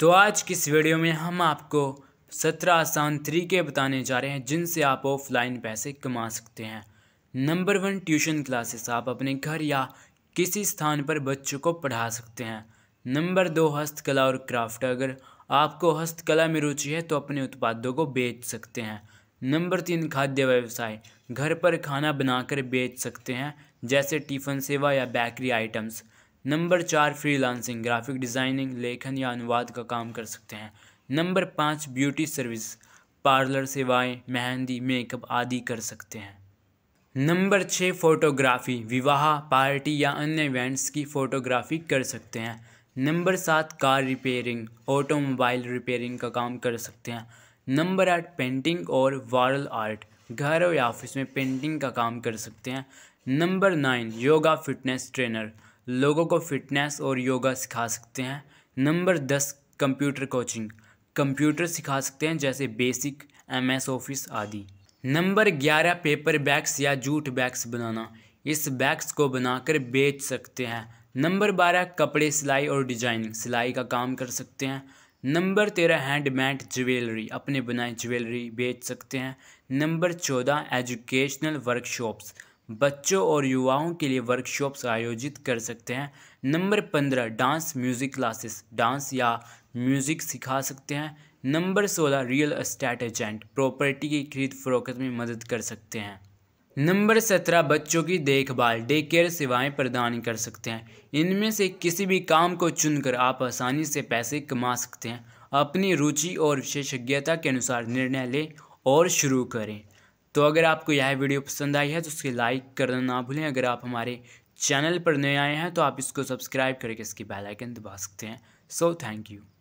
तो आज की इस वीडियो में हम आपको सत्रह आसान तरीके बताने जा रहे हैं जिनसे आप ऑफलाइन पैसे कमा सकते हैं नंबर वन ट्यूशन क्लासेस आप अपने घर या किसी स्थान पर बच्चों को पढ़ा सकते हैं नंबर दो हस्तकला और क्राफ्ट अगर आपको हस्तकला में रुचि है तो अपने उत्पादों को बेच सकते हैं नंबर तीन खाद्य व्यवसाय घर पर खाना बनाकर बेच सकते हैं जैसे टिफ़न सेवा या बेकरी आइटम्स नंबर चार फ्रीलांसिंग ग्राफिक डिज़ाइनिंग लेखन या अनुवाद का काम कर सकते हैं नंबर पाँच ब्यूटी सर्विस पार्लर सेवाएं मेहंदी मेकअप आदि कर सकते हैं नंबर छः फ़ोटोग्राफ़ी विवाह पार्टी या अन्य इवेंट्स की फ़ोटोग्राफ़ी कर सकते हैं नंबर सात कार रिपेयरिंग ऑटोमोबाइल रिपेयरिंग का काम कर सकते हैं नंबर आठ पेंटिंग और वारल आर्ट घर और ऑफिस में पेंटिंग का काम कर सकते हैं number nine yoga fitness trainer लोगों को फिटनेस और योगा सिखा सकते हैं नंबर दस कंप्यूटर कोचिंग कंप्यूटर सिखा सकते हैं जैसे बेसिक एम एस ऑफिस आदि नंबर ग्यारह पेपर बैग्स या जूट बैग्स बनाना इस बैग्स को बनाकर बेच सकते हैं नंबर बारह कपड़े सिलाई और डिजाइनिंग सिलाई का काम कर सकते हैं नंबर तेरह हैंडमेड ज्वेलरी अपने बनाए ज्वेलरी बेच सकते हैं नंबर चौदह एजुकेशनल वर्कशॉप्स बच्चों और युवाओं के लिए वर्कशॉप्स आयोजित कर सकते हैं नंबर पंद्रह डांस म्यूज़िक क्लासेस डांस या म्यूज़िक सिखा सकते हैं नंबर सोलह रियल एस्टेट एजेंट प्रॉपर्टी की खरीद फरोख्त में मदद कर सकते हैं नंबर सत्रह बच्चों की देखभाल डे केयर सेवाएँ प्रदान कर सकते हैं इनमें से किसी भी काम को चुनकर आप आसानी से पैसे कमा सकते हैं अपनी रुचि और विशेषज्ञता के अनुसार निर्णय लें और शुरू करें तो अगर आपको यह वीडियो पसंद आई है तो उसके लाइक करना ना भूलें अगर आप हमारे चैनल पर नए आए हैं तो आप इसको सब्सक्राइब करके इसकी बेल आइकन दबा सकते हैं सो थैंक यू